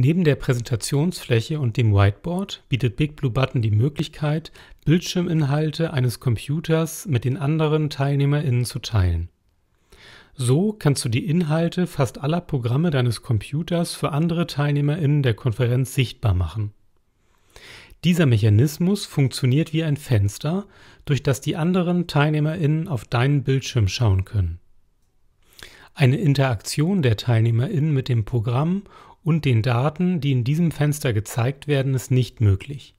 Neben der Präsentationsfläche und dem Whiteboard bietet BigBlueButton die Möglichkeit, Bildschirminhalte eines Computers mit den anderen TeilnehmerInnen zu teilen. So kannst du die Inhalte fast aller Programme deines Computers für andere TeilnehmerInnen der Konferenz sichtbar machen. Dieser Mechanismus funktioniert wie ein Fenster, durch das die anderen TeilnehmerInnen auf deinen Bildschirm schauen können. Eine Interaktion der TeilnehmerInnen mit dem Programm und den Daten, die in diesem Fenster gezeigt werden, ist nicht möglich.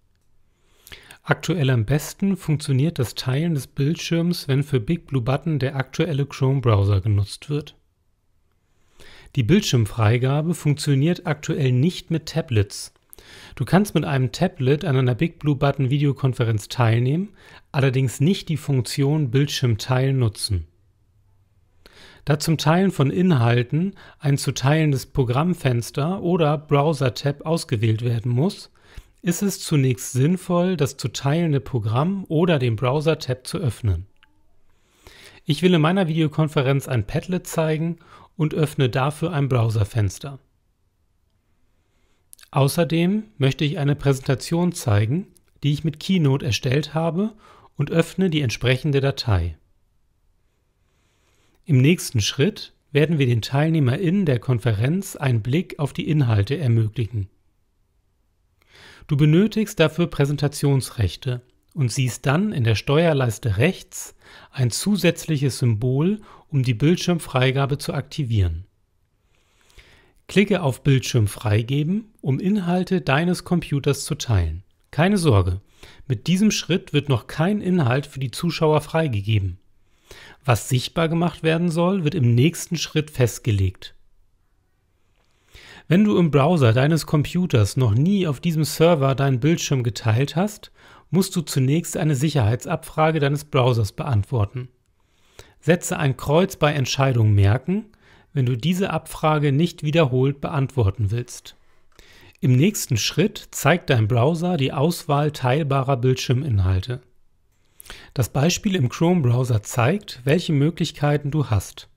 Aktuell am besten funktioniert das Teilen des Bildschirms, wenn für BigBlueButton der aktuelle Chrome-Browser genutzt wird. Die Bildschirmfreigabe funktioniert aktuell nicht mit Tablets. Du kannst mit einem Tablet an einer BigBlueButton Videokonferenz teilnehmen, allerdings nicht die Funktion Bildschirm teilen nutzen. Da zum Teilen von Inhalten ein zu teilendes Programmfenster oder Browser-Tab ausgewählt werden muss, ist es zunächst sinnvoll, das zu teilende Programm oder den Browser-Tab zu öffnen. Ich will in meiner Videokonferenz ein Padlet zeigen und öffne dafür ein Browserfenster. Außerdem möchte ich eine Präsentation zeigen, die ich mit Keynote erstellt habe und öffne die entsprechende Datei. Im nächsten Schritt werden wir den TeilnehmerInnen der Konferenz einen Blick auf die Inhalte ermöglichen. Du benötigst dafür Präsentationsrechte und siehst dann in der Steuerleiste rechts ein zusätzliches Symbol, um die Bildschirmfreigabe zu aktivieren. Klicke auf Bildschirm freigeben, um Inhalte deines Computers zu teilen. Keine Sorge, mit diesem Schritt wird noch kein Inhalt für die Zuschauer freigegeben. Was sichtbar gemacht werden soll, wird im nächsten Schritt festgelegt. Wenn du im Browser deines Computers noch nie auf diesem Server deinen Bildschirm geteilt hast, musst du zunächst eine Sicherheitsabfrage deines Browsers beantworten. Setze ein Kreuz bei Entscheidung merken, wenn du diese Abfrage nicht wiederholt beantworten willst. Im nächsten Schritt zeigt dein Browser die Auswahl teilbarer Bildschirminhalte. Das Beispiel im Chrome-Browser zeigt, welche Möglichkeiten du hast.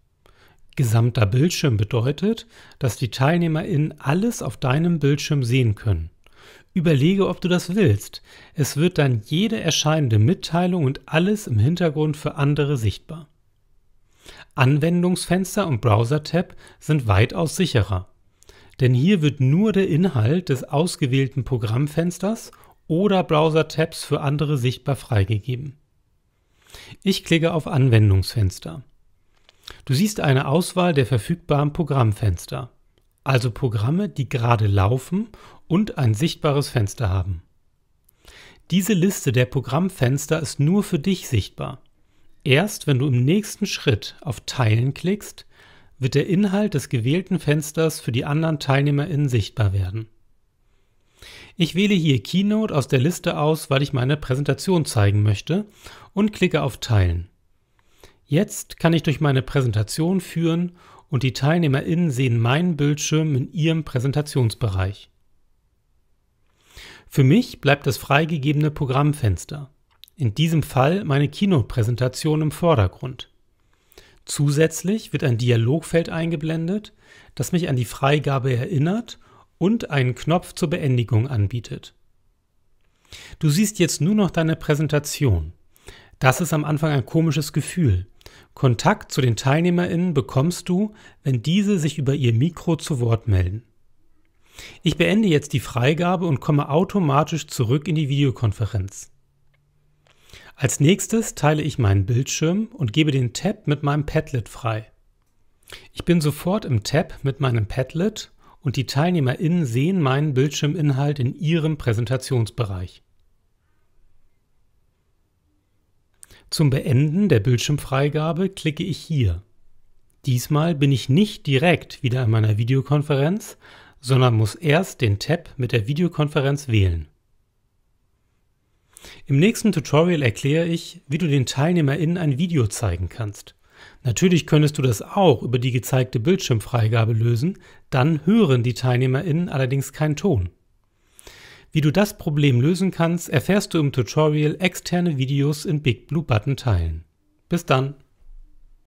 Gesamter Bildschirm bedeutet, dass die TeilnehmerInnen alles auf deinem Bildschirm sehen können. Überlege, ob du das willst. Es wird dann jede erscheinende Mitteilung und alles im Hintergrund für andere sichtbar. Anwendungsfenster und Browser-Tab sind weitaus sicherer. Denn hier wird nur der Inhalt des ausgewählten Programmfensters oder Browser-Tabs für andere sichtbar freigegeben. Ich klicke auf Anwendungsfenster. Du siehst eine Auswahl der verfügbaren Programmfenster, also Programme, die gerade laufen und ein sichtbares Fenster haben. Diese Liste der Programmfenster ist nur für dich sichtbar. Erst wenn du im nächsten Schritt auf Teilen klickst, wird der Inhalt des gewählten Fensters für die anderen TeilnehmerInnen sichtbar werden. Ich wähle hier Keynote aus der Liste aus, weil ich meine Präsentation zeigen möchte und klicke auf Teilen. Jetzt kann ich durch meine Präsentation führen und die TeilnehmerInnen sehen meinen Bildschirm in ihrem Präsentationsbereich. Für mich bleibt das freigegebene Programmfenster, in diesem Fall meine Keynote-Präsentation im Vordergrund. Zusätzlich wird ein Dialogfeld eingeblendet, das mich an die Freigabe erinnert und einen Knopf zur Beendigung anbietet. Du siehst jetzt nur noch deine Präsentation. Das ist am Anfang ein komisches Gefühl. Kontakt zu den TeilnehmerInnen bekommst du, wenn diese sich über ihr Mikro zu Wort melden. Ich beende jetzt die Freigabe und komme automatisch zurück in die Videokonferenz. Als nächstes teile ich meinen Bildschirm und gebe den Tab mit meinem Padlet frei. Ich bin sofort im Tab mit meinem Padlet und die TeilnehmerInnen sehen meinen Bildschirminhalt in ihrem Präsentationsbereich. Zum Beenden der Bildschirmfreigabe klicke ich hier. Diesmal bin ich nicht direkt wieder in meiner Videokonferenz, sondern muss erst den Tab mit der Videokonferenz wählen. Im nächsten Tutorial erkläre ich, wie du den TeilnehmerInnen ein Video zeigen kannst. Natürlich könntest du das auch über die gezeigte Bildschirmfreigabe lösen, dann hören die TeilnehmerInnen allerdings keinen Ton. Wie du das Problem lösen kannst, erfährst du im Tutorial externe Videos in Big Blue Button teilen. Bis dann!